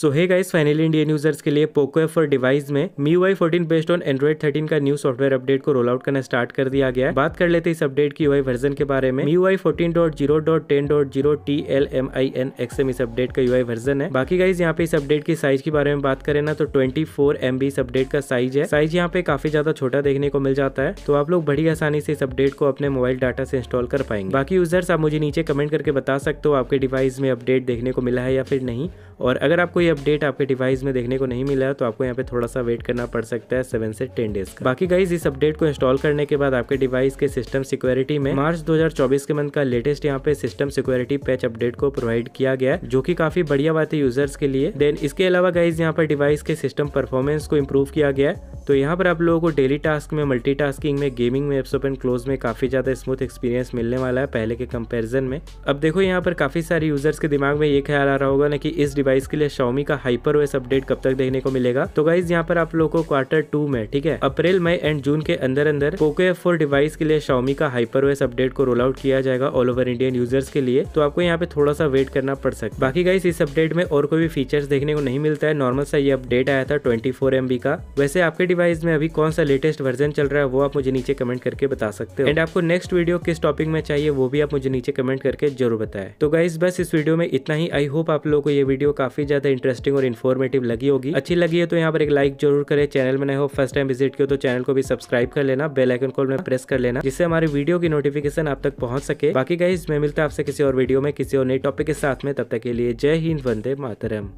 सो hey guys finally Indian users के लिए Poco F device में MIUI fourteen based on Android thirteen का new software update को roll out करना start कर दिया गया बात कर लेते इस अपडेट की यूआई वर्जन के बारे में U I fourteen dot zero dot ten dot zero T L M I N X M इस अपडेट का यूआई वर्जन है बाकी गाइज यहाँ पे इस अपडेट की साइज के बारे में बात करें ना तो ट्वेंटी फोर एम बी इस अपडेट का साइज है साइज यहाँ पे काफी ज्यादा छोटा देखने को मिल जाता है तो आप लोग बड़ी आसानी से इस अपडेट को अपने मोबाइल डाटा से इंस्टॉल कर पाएंगे बाकी यूजर्स आप मुझे नीचे कमेंट करके बता सकते हो आपके डिवाइस में अपडेट देखने को मिला है या फिर नहीं और अगर आपको कोई अपडेट आपके डिवाइस में देखने को नहीं मिला तो आपको यहाँ पे थोड़ा सा वेट करना पड़ सकता है सेवन से टेन डेज का बाकी गाइज इस अपडेट को इंस्टॉल करने के बाद आपके डिवाइस के सिस्टम सिक्योरिटी में मार्च दो के मंथ का लेटेस्ट यहाँ पे सिस्टम सिक्योरिटी पैच अपडेट को प्रोवाइड किया गया है जो की काफी बढ़िया बात है यूजर्स के लिए देन इसके अलावा गाइज यहाँ पर डिवाइस के सिस्टम परफॉर्मेंस को इम्प्रूव किया गया है तो यहाँ पर आप लोगों को डेली टास्क में मल्टीटास्किंग में गेमिंग में एप्स ओपन क्लोज में काफी ज्यादा स्मूथ एक्सपीरियंस मिलने वाला है पहले के कंपेरिजन में अब देखो यहाँ पर काफी सारे यूजर्स के दिमाग में ये ख्याल आ रहा होगा ना कि इस डिवाइस के लिए शॉमी Xiaomi का हाइपर ओएस अपडेट कब तक देखने को मिलेगा तो गाइज यहाँ पर आप लोग को क्वार्टर टू में ठीक है अप्रैल मई एंड जून के अंदर अंदर पोको एफ फोर डिवाइस के लिए शाओमी का हाइपर ओएस अपडेट को रोल आउट किया जाएगा ऑल ओवर इंडियन यूजर्स के लिए तो आपको यहाँ पे थोड़ा सा वेट करना पड़ सकता है बाकी गाइस इस अपडेट में और कोई भी फीचर्स देखने को नहीं मिलता है नॉर्मल सा ये अपडेट आया था ट्वेंटी फोर का वैसे आपके डिवाइस में अभी कौन सा लेटेस्ट वर्जन चल रहा है वो आप मुझे नीचे कमेंट करके बता सकते हो एंड आपको नेक्स्ट वीडियो किस टॉपिक में चाहिए वो भी आप मुझे नीचे कमेंट करके जरूर बताए तो गाइज बस इस वीडियो में इतना ही आई होप आप लोग को ये वीडियो काफी ज्यादा इंटरेस्ट इंटरेस्टिंग और इन्फॉर्मेटिव लगी होगी अच्छी लगी है तो यहाँ पर एक लाइक जरूर करें चैनल में हो फर्स्ट टाइम विजिट किया तो चैनल को भी सब्सक्राइब कर लेना बेलाइकन को प्रेस कर लेना जिससे हमारे वीडियो की नोटिफिकेशन आप तक पहुंच सके बाकी गाइज मैं मिलता आपसे किसी और वीडियो में किसी और नए टॉपिक के साथ में तब तक के लिए जय हिंद वंदे मातरम